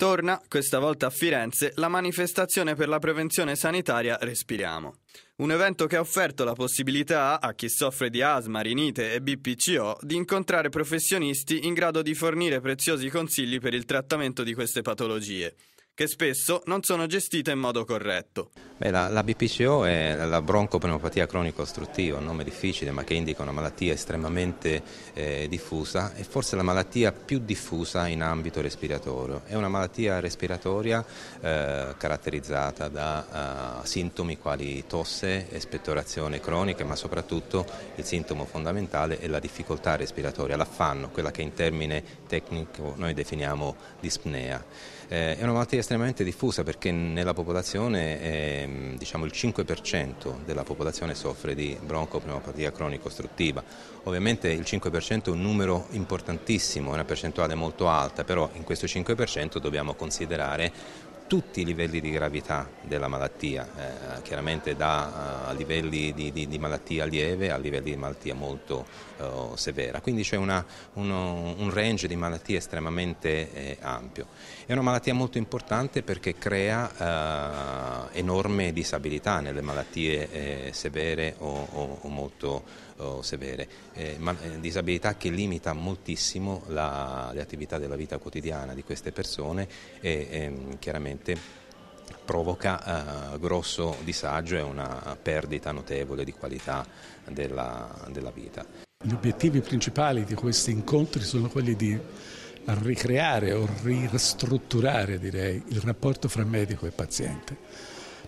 Torna, questa volta a Firenze, la manifestazione per la prevenzione sanitaria Respiriamo. Un evento che ha offerto la possibilità a chi soffre di asma, rinite e BPCO di incontrare professionisti in grado di fornire preziosi consigli per il trattamento di queste patologie che spesso non sono gestite in modo corretto. Beh, la, la, BPCO è la broncopneumopatia cronico-ostruttiva, un nome difficile ma che indica una malattia estremamente eh, diffusa e forse la malattia più diffusa in ambito respiratorio. È una malattia respiratoria eh, caratterizzata da eh, sintomi quali tosse, espettorazione cronica ma soprattutto il sintomo fondamentale è la difficoltà respiratoria, l'affanno, quella che in termine tecnico noi definiamo dispnea. Eh, è una malattia estremamente diffusa perché nella popolazione eh, diciamo il 5% della popolazione soffre di broncopneumopatia cronico-ostruttiva. Ovviamente il 5% è un numero importantissimo, è una percentuale molto alta, però in questo 5% dobbiamo considerare tutti i livelli di gravità della malattia, eh, chiaramente da a eh, livelli di, di, di, malattia lieve a livelli di malattia molto eh, severa, quindi c'è una, uno, un range di malattie estremamente eh, ampio. È una malattia molto importante perché crea eh, enorme disabilità nelle malattie eh, severe o, o, o molto severe, ma, disabilità che limita moltissimo la, le attività della vita quotidiana di queste persone e, e ehm, chiaramente ovviamente provoca eh, grosso disagio e una perdita notevole di qualità della, della vita. Gli obiettivi principali di questi incontri sono quelli di ricreare o ristrutturare direi il rapporto fra medico e paziente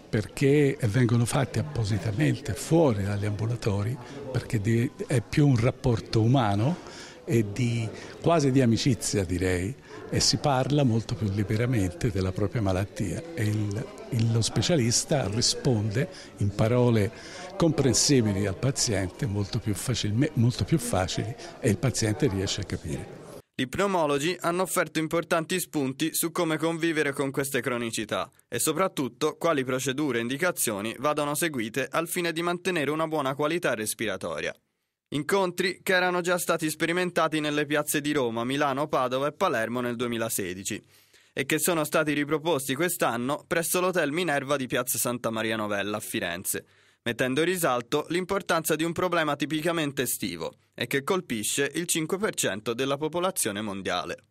perché vengono fatti appositamente fuori dagli ambulatori perché è più un rapporto umano e di, quasi di amicizia direi e si parla molto più liberamente della propria malattia e il, il, lo specialista risponde in parole comprensibili al paziente molto più, facil, molto più facili e il paziente riesce a capire. I pneumologi hanno offerto importanti spunti su come convivere con queste cronicità e soprattutto quali procedure e indicazioni vadano seguite al fine di mantenere una buona qualità respiratoria. Incontri che erano già stati sperimentati nelle piazze di Roma, Milano, Padova e Palermo nel 2016 e che sono stati riproposti quest'anno presso l'Hotel Minerva di Piazza Santa Maria Novella a Firenze, mettendo in risalto l'importanza di un problema tipicamente estivo e che colpisce il 5% della popolazione mondiale.